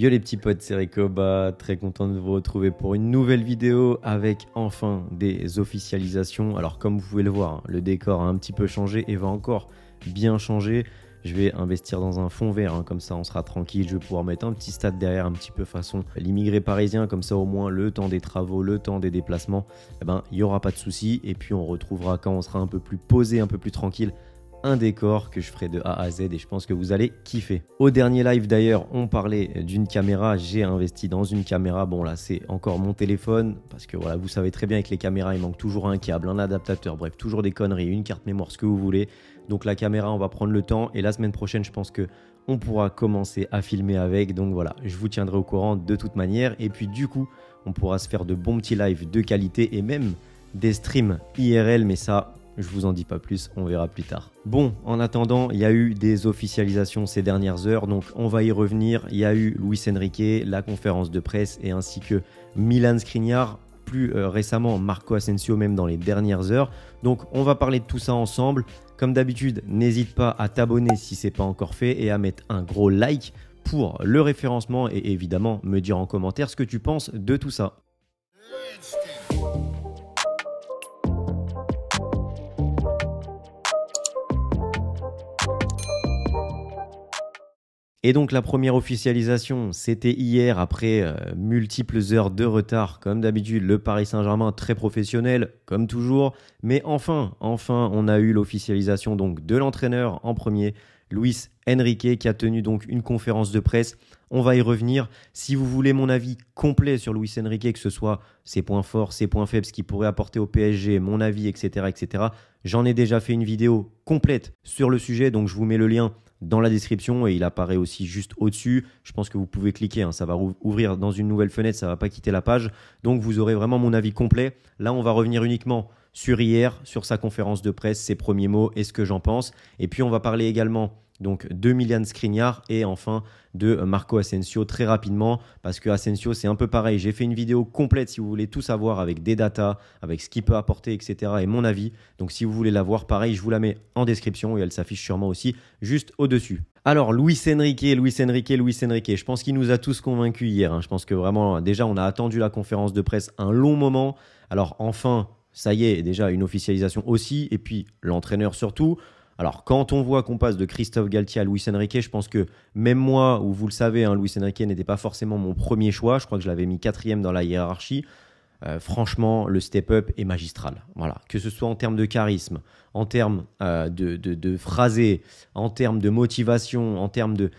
Yo les petits potes, c'est Ricoba, très content de vous retrouver pour une nouvelle vidéo avec enfin des officialisations. Alors comme vous pouvez le voir, hein, le décor a un petit peu changé et va encore bien changer. Je vais investir dans un fond vert, hein, comme ça on sera tranquille, je vais pouvoir mettre un petit stade derrière, un petit peu façon l'immigré parisien, comme ça au moins le temps des travaux, le temps des déplacements, eh ben, il n'y aura pas de soucis et puis on retrouvera quand on sera un peu plus posé, un peu plus tranquille, un décor que je ferai de A à Z et je pense que vous allez kiffer. Au dernier live d'ailleurs, on parlait d'une caméra, j'ai investi dans une caméra. Bon là, c'est encore mon téléphone parce que voilà, vous savez très bien que les caméras, il manque toujours un câble, un adaptateur, bref, toujours des conneries, une carte mémoire, ce que vous voulez. Donc la caméra, on va prendre le temps et la semaine prochaine, je pense que on pourra commencer à filmer avec. Donc voilà, je vous tiendrai au courant de toute manière et puis du coup, on pourra se faire de bons petits lives de qualité et même des streams IRL, mais ça, je vous en dis pas plus, on verra plus tard. Bon, en attendant, il y a eu des officialisations ces dernières heures, donc on va y revenir. Il y a eu Luis Enrique, la conférence de presse, et ainsi que Milan Skriniar, plus euh, récemment Marco Asensio même dans les dernières heures. Donc on va parler de tout ça ensemble. Comme d'habitude, n'hésite pas à t'abonner si c'est pas encore fait et à mettre un gros like pour le référencement et évidemment me dire en commentaire ce que tu penses de tout ça. Et donc la première officialisation, c'était hier après euh, multiples heures de retard, comme d'habitude, le Paris Saint-Germain très professionnel, comme toujours. Mais enfin, enfin, on a eu l'officialisation donc de l'entraîneur en premier, Luis Enrique, qui a tenu donc une conférence de presse. On va y revenir. Si vous voulez mon avis complet sur Luis Enrique, que ce soit ses points forts, ses points faibles, ce qu'il pourrait apporter au PSG, mon avis, etc., etc., j'en ai déjà fait une vidéo complète sur le sujet, donc je vous mets le lien dans la description et il apparaît aussi juste au-dessus. Je pense que vous pouvez cliquer, hein. ça va ouvrir dans une nouvelle fenêtre, ça ne va pas quitter la page. Donc vous aurez vraiment mon avis complet. Là, on va revenir uniquement sur hier, sur sa conférence de presse, ses premiers mots et ce que j'en pense. Et puis on va parler également donc de Milian Skriniar et enfin de Marco Asensio très rapidement parce que Asensio c'est un peu pareil. J'ai fait une vidéo complète si vous voulez tout savoir avec des datas, avec ce qu'il peut apporter, etc. et mon avis. Donc si vous voulez la voir, pareil, je vous la mets en description et elle s'affiche sûrement aussi juste au-dessus. Alors Luis Enrique, Luis Enrique, Luis Enrique, je pense qu'il nous a tous convaincus hier. Hein. Je pense que vraiment déjà on a attendu la conférence de presse un long moment. Alors enfin, ça y est, déjà une officialisation aussi et puis l'entraîneur surtout. Alors, quand on voit qu'on passe de Christophe Galtier à louis Enrique, je pense que même moi, où vous le savez, hein, Luis Enrique n'était pas forcément mon premier choix. Je crois que je l'avais mis quatrième dans la hiérarchie. Euh, franchement, le step-up est magistral. Voilà. Que ce soit en termes de charisme, en termes euh, de, de, phrasé, en termes de motivation, en termes de.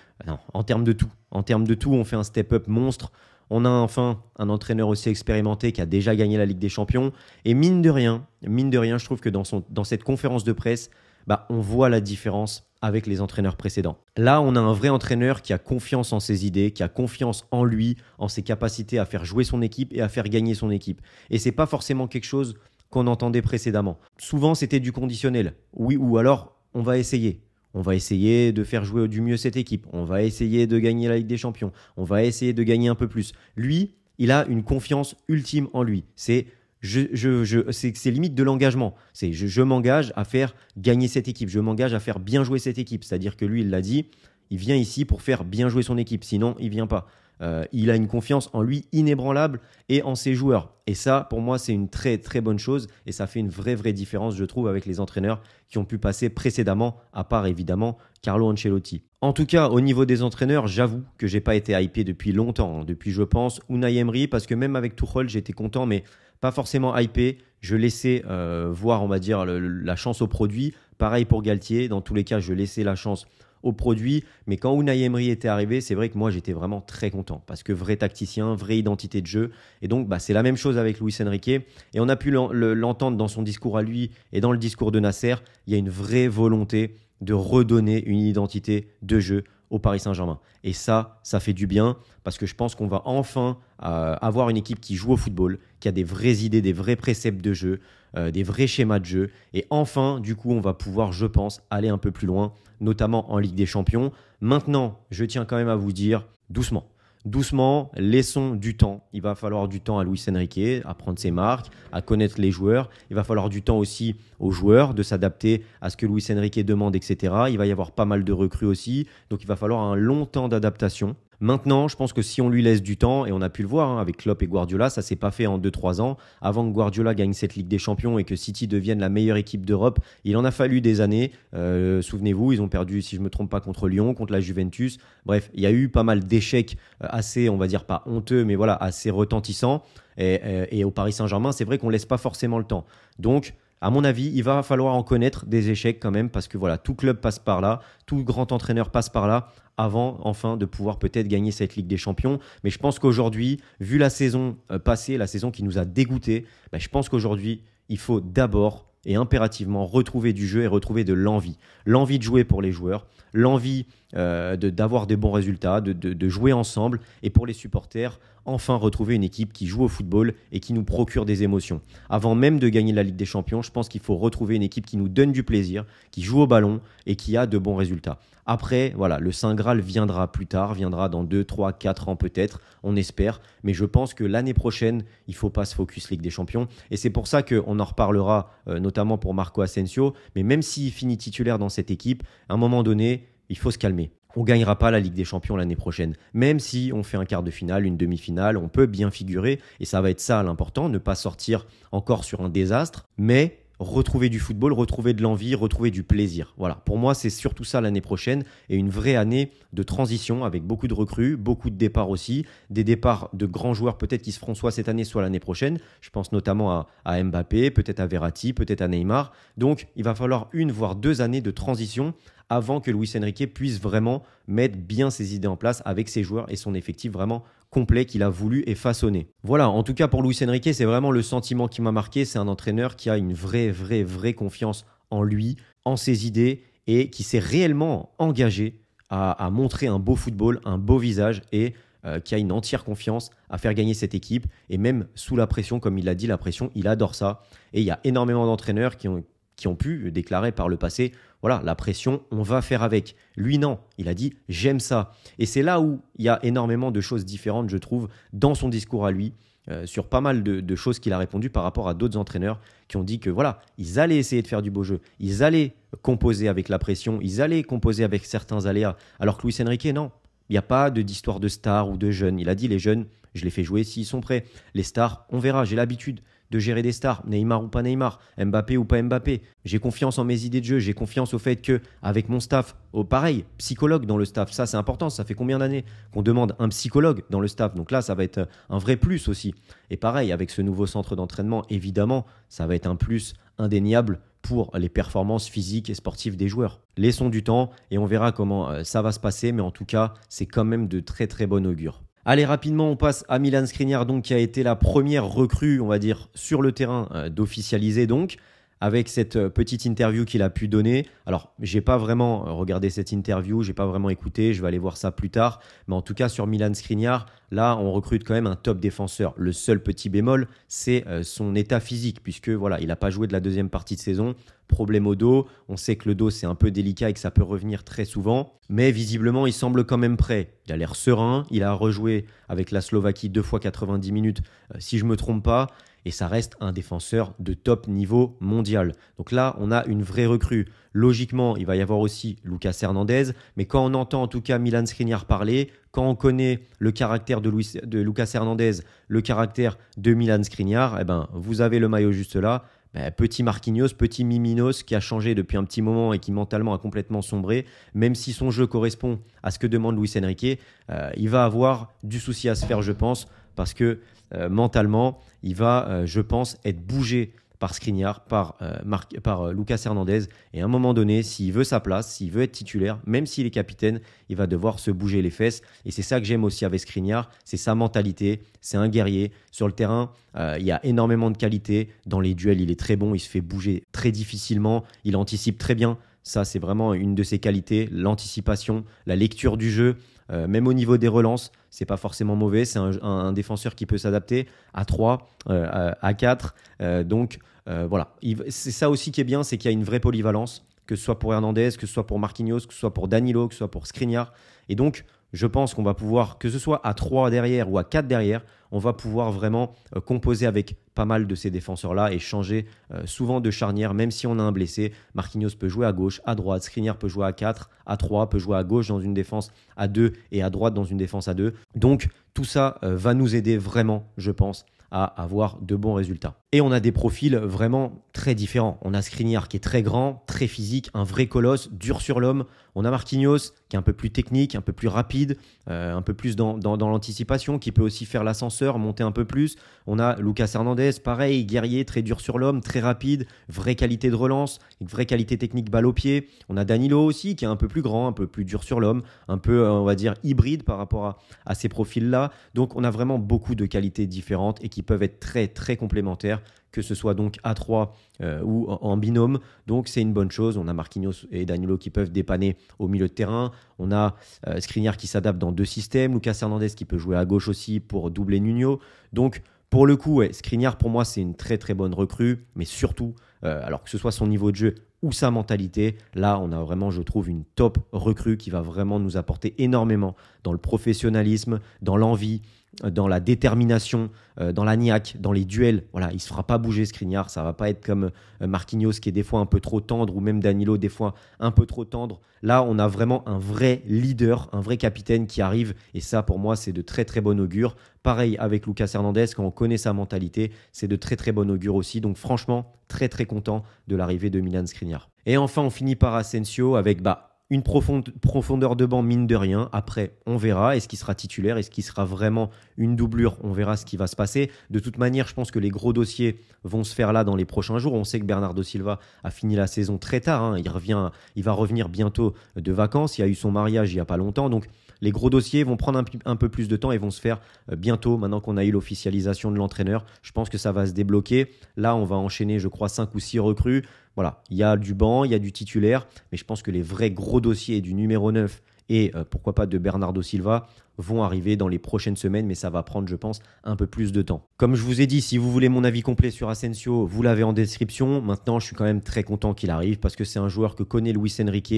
en termes de tout. En termes de tout, on fait un step-up monstre. On a enfin un entraîneur aussi expérimenté qui a déjà gagné la Ligue des Champions. Et mine de rien, mine de rien, je trouve que dans, son, dans cette conférence de presse, bah, on voit la différence avec les entraîneurs précédents. Là, on a un vrai entraîneur qui a confiance en ses idées, qui a confiance en lui, en ses capacités à faire jouer son équipe et à faire gagner son équipe. Et c'est pas forcément quelque chose qu'on entendait précédemment. Souvent, c'était du conditionnel. Oui, ou alors, on va essayer. On va essayer de faire jouer du mieux cette équipe. On va essayer de gagner la Ligue des Champions. On va essayer de gagner un peu plus. Lui, il a une confiance ultime en lui. C'est je, c'est limite de l'engagement. je, m'engage à faire gagner cette équipe, je m'engage à faire bien jouer cette équipe. C'est-à-dire que lui, il l'a dit, il vient ici pour faire bien jouer son équipe, sinon il vient pas. Euh, il a une confiance en lui inébranlable et en ses joueurs. Et ça, pour moi, c'est une très très bonne chose et ça fait une vraie vraie différence, je trouve, avec les entraîneurs qui ont pu passer précédemment, à part évidemment Carlo Ancelotti. En tout cas, au niveau des entraîneurs, j'avoue que j'ai pas été hypé depuis longtemps, hein. depuis je pense Unai Emery, parce que même avec Tuchel, j'étais content, mais pas forcément hypé. Je laissais euh, voir, on va dire, la chance au produit. Pareil pour Galtier. Dans tous les cas, je laissais la chance au produit. Mais quand Unai Emery était arrivé, c'est vrai que moi j'étais vraiment très content parce que vrai tacticien, vraie identité de jeu. Et donc bah, c'est la même chose avec Luis Enrique. Et on a pu l'entendre dans son discours à lui et dans le discours de Nasser. Il y a une vraie volonté de redonner une identité de jeu au Paris Saint-Germain. Et ça, ça fait du bien parce que je pense qu'on va enfin euh, avoir une équipe qui joue au football, qui a des vraies idées, des vrais préceptes de jeu, euh, des vrais schémas de jeu. Et enfin, du coup, on va pouvoir, je pense, aller un peu plus loin, notamment en Ligue des Champions. Maintenant, je tiens quand même à vous dire, doucement doucement, laissons du temps. Il va falloir du temps à Luis Enrique, à prendre ses marques, à connaître les joueurs. Il va falloir du temps aussi aux joueurs de s'adapter à ce que Luis Enrique demande, etc. Il va y avoir pas mal de recrues aussi. Donc il va falloir un long temps d'adaptation. Maintenant, je pense que si on lui laisse du temps, et on a pu le voir hein, avec Klopp et Guardiola, ça s'est pas fait en 2-3 ans. Avant que Guardiola gagne cette Ligue des Champions et que City devienne la meilleure équipe d'Europe, il en a fallu des années. Euh, souvenez-vous, ils ont perdu, si je me trompe pas, contre Lyon, contre la Juventus. Bref, il y a eu pas mal d'échecs euh, assez, on va dire pas honteux, mais voilà, assez retentissants. Et, euh, au Paris Saint-Germain, c'est vrai qu'on ne laisse pas forcément le temps. Donc, à mon avis, il va falloir en connaître des échecs quand même, parce que voilà, tout club passe par là, tout grand entraîneur passe par là, avant enfin de pouvoir peut-être gagner cette Ligue des Champions. Mais je pense qu'aujourd'hui, vu la saison euh, passée, la saison qui nous a dégoûtés, bah, je pense qu'aujourd'hui, il faut d'abord et impérativement retrouver du jeu et retrouver de l'envie. L'envie de jouer pour les joueurs, l'envie euh, d'avoir des bons résultats, de, jouer ensemble et pour les supporters, enfin retrouver une équipe qui joue au football et qui nous procure des émotions. Avant même de gagner la Ligue des Champions, je pense qu'il faut retrouver une équipe qui nous donne du plaisir, qui joue au ballon et qui a de bons résultats. Après, voilà, le Saint Graal viendra plus tard, viendra dans 2, 3, 4 ans peut-être, on espère, mais je pense que l'année prochaine, il faut pas se focus Ligue des Champions et c'est pour ça qu'on en reparlera euh, notamment pour Marco Asensio, mais même s'il finit titulaire dans cette équipe, à un moment donné, il faut se calmer. On gagnera pas la Ligue des Champions l'année prochaine. Même si on fait un quart de finale, une demi-finale, on peut bien figurer, et ça va être ça l'important, ne pas sortir encore sur un désastre, mais retrouver du football, retrouver de l'envie, retrouver du plaisir. Voilà, pour moi c'est surtout ça l'année prochaine et une vraie année de transition avec beaucoup de recrues, beaucoup de départs aussi, des départs de grands joueurs peut-être qui se feront soit cette année soit l'année prochaine. Je pense notamment à, Mbappé, peut-être à Verratti, peut-être à Neymar. Donc il va falloir une voire deux années de transition avant que Luis Enrique puisse vraiment mettre bien ses idées en place avec ses joueurs et son effectif vraiment complet qu'il a voulu et façonné. Voilà, en tout cas pour Luis Enrique, c'est vraiment le sentiment qui m'a marqué. C'est un entraîneur qui a une vraie, vraie, vraie confiance en lui, en ses idées et qui s'est réellement engagé à, montrer un beau football, un beau visage et euh, qui a une entière confiance à faire gagner cette équipe. Et même sous la pression, comme il l'a dit, la pression, il adore ça. Et il y a énormément d'entraîneurs qui ont qui ont pu déclarer par le passé, voilà, la pression, on va faire avec. Lui, non, il a dit, j'aime ça. Et c'est là où il y a énormément de choses différentes, je trouve, dans son discours à lui, euh, sur pas mal de, choses qu'il a répondu par rapport à d'autres entraîneurs qui ont dit que, voilà, ils allaient essayer de faire du beau jeu, ils allaient composer avec la pression, ils allaient composer avec certains aléas, alors que Luis Enrique, non. Il n'y a pas d'histoire de stars ou de jeunes. Il a dit, les jeunes, je les fais jouer s'ils sont prêts. Les stars, on verra, j'ai l'habitude de gérer des stars, Neymar ou pas Neymar, Mbappé ou pas Mbappé. J'ai confiance en mes idées de jeu, j'ai confiance au fait que avec mon staff, oh, pareil, psychologue dans le staff, ça c'est important, ça fait combien d'années qu'on demande un psychologue dans le staff. Donc là, ça va être un vrai plus aussi. Et pareil, avec ce nouveau centre d'entraînement, évidemment, ça va être un plus indéniable pour les performances physiques et sportives des joueurs. Laissons du temps et on verra comment euh, ça va se passer, mais en tout cas, c'est quand même de très très bon augure. Allez, rapidement, on passe à Milan Skriniar, donc, qui a été la première recrue, on va dire, sur le terrain euh, d'officialiser. Donc, avec cette euh, petite interview qu'il a pu donner. Alors, j'ai pas vraiment euh, regardé cette interview, j'ai pas vraiment écouté, je vais aller voir ça plus tard, mais en tout cas sur Milan Skriniar, là, on recrute quand même un top défenseur. Le seul petit bémol, c'est euh, son état physique puisque voilà, il n'a pas joué de la deuxième partie de saison, problème au dos, on sait que le dos c'est un peu délicat et que ça peut revenir très souvent, mais visiblement, il semble quand même prêt. Il a l'air serein, il a rejoué avec la Slovaquie deux fois 90 minutes si je me trompe pas, et ça reste un défenseur de top niveau mondial. Donc là, on a une vraie recrue. Logiquement, il va y avoir aussi Lucas Hernandez, mais quand on entend en tout cas Milan Skriniar parler, quand on connaît le caractère de, Lucas Hernandez, le caractère de Milan Skriniar, eh ben, vous avez le maillot juste là. Ben, petit Marquinhos, petit Miminos qui a changé depuis un petit moment et qui mentalement a complètement sombré, même si son jeu correspond à ce que demande Luis Enrique, euh, il va avoir du souci à se faire, je pense, parce que euh, mentalement, il va, euh, je pense, être bougé par Skriniar, par, euh, par Lucas Hernandez. Et à un moment donné, s'il veut sa place, s'il veut être titulaire, même s'il est capitaine, il va devoir se bouger les fesses. Et c'est ça que j'aime aussi avec Skriniar, c'est sa mentalité, c'est un guerrier. Sur le terrain, il y a énormément de qualité. Dans les duels, il est très bon, il se fait bouger très difficilement, il anticipe très bien. Ça, c'est vraiment une de ses qualités, l'anticipation, la lecture du jeu, euh, même au niveau des relances, c'est pas forcément mauvais. C'est un, défenseur qui peut s'adapter à 3, euh, à, 4. Euh, donc voilà, c'est ça aussi qui est bien, c'est qu'il y a une vraie polyvalence, que ce soit pour Hernandez, que ce soit pour Marquinhos, que ce soit pour Danilo, que ce soit pour Skriniar. Et donc, je pense qu'on va pouvoir, que ce soit à 3 derrière ou à 4 derrière, on va pouvoir vraiment euh, composer avec pas mal de ces défenseurs-là et changer euh, souvent de charnière, même si on a un blessé. Marquinhos peut jouer à gauche, à droite, Skriniar peut jouer à 4, à 3, peut jouer à gauche dans une défense à 2 et à droite dans une défense à 2. Donc tout ça euh, va nous aider vraiment, je pense, à avoir de bons résultats. Et on a des profils vraiment très différents. On a Skriniar qui est très grand, très physique, un vrai colosse, dur sur l'homme. On a Marquinhos qui est un peu plus technique, un peu plus rapide, euh, un peu plus dans, l'anticipation, qui peut aussi faire l'ascenseur, monter un peu plus. On a Lucas Hernandez, pareil, guerrier, très dur sur l'homme, très rapide, vraie qualité de relance, une vraie qualité technique balle au pied. On a Danilo aussi qui est un peu plus grand, un peu plus dur sur l'homme, un peu, euh, on va dire, hybride par rapport à, à ces profils-là. Donc on a vraiment beaucoup de qualités différentes et qui peuvent être très, très complémentaires que ce soit donc à 3 euh, ou en binôme. Donc c'est une bonne chose. On a Marquinhos et Danilo qui peuvent dépanner au milieu de terrain. On a euh, qui s'adapte dans deux systèmes. Lucas Hernandez qui peut jouer à gauche aussi pour doubler Nuno. Donc pour le coup, ouais, pour moi c'est une très très bonne recrue, mais surtout, euh, alors que ce soit son niveau de jeu ou sa mentalité, là on a vraiment, je trouve, une top recrue qui va vraiment nous apporter énormément dans le professionnalisme, dans l'envie, euh, dans la détermination, euh, dans la niaque, dans les duels. Voilà, il se fera pas bouger Skriniar, ça va pas être comme euh, Marquinhos qui est des fois un peu trop tendre ou même Danilo des fois un peu trop tendre. Là, on a vraiment un vrai leader, un vrai capitaine qui arrive et ça pour moi c'est de très très bon augure. Pareil avec Lucas Hernandez, quand on connaît sa mentalité, c'est de très très bon augure aussi. Donc franchement, très très content de l'arrivée de Milan Skriniar. Et enfin, on finit par Asensio avec bah, une profonde, profondeur de banc, mine de rien. Après, on verra. Est-ce qu'il sera titulaire Est-ce qu'il sera vraiment une doublure On verra ce qui va se passer. De toute manière, je pense que les gros dossiers vont se faire là dans les prochains jours. On sait que Bernardo Silva a fini la saison très tard. Hein. Il, revient, il va revenir bientôt de vacances. Il a eu son mariage il n'y a pas longtemps. Donc, les gros dossiers vont prendre un, peu plus de temps et vont se faire euh, bientôt. Maintenant qu'on a eu l'officialisation de l'entraîneur, je pense que ça va se débloquer. Là, on va enchaîner, je crois, 5 ou 6 recrues. Voilà, il y a du banc, il y a du titulaire, mais je pense que les vrais gros dossiers du numéro 9 et euh, pourquoi pas de Bernardo Silva vont arriver dans les prochaines semaines, mais ça va prendre, je pense, un peu plus de temps. Comme je vous ai dit, si vous voulez mon avis complet sur Asensio, vous l'avez en description. Maintenant, je suis quand même très content qu'il arrive parce que c'est un joueur que connaît Luis Enrique.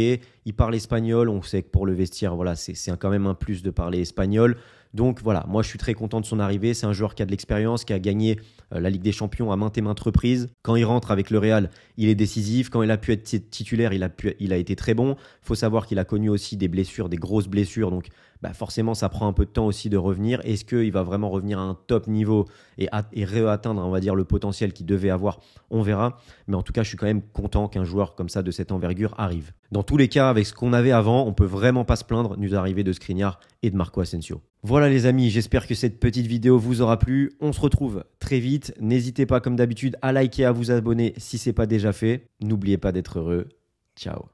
Il parle espagnol. On sait que pour le vestiaire, voilà, c'est quand même un plus de parler espagnol. Donc voilà, moi je suis très content de son arrivée. C'est un joueur qui a de l'expérience, qui a gagné euh, la Ligue des Champions à maintes et maintes reprises. Quand il rentre avec le Real, il est décisif. Quand il a pu être titulaire, il a, été très bon. il faut savoir qu'il a connu aussi des blessures, des grosses blessures. Donc bah, forcément, ça prend un peu de temps aussi de revenir. Est-ce qu'il va vraiment revenir à un top niveau et, réatteindre, on va dire, le potentiel qu'il devait avoir On verra. Mais en tout cas, je suis quand même content qu'un joueur comme ça de cette envergure arrive. Dans tous les cas, avec ce qu'on avait avant, on peut vraiment pas se plaindre nous arrivés de Skriniar et de Marco Asensio. Voilà les amis, j'espère que cette petite vidéo vous aura plu. On se retrouve très vite. N'hésitez pas comme d'habitude à liker, à vous abonner si ce n'est pas déjà fait. N'oubliez pas d'être heureux. Ciao.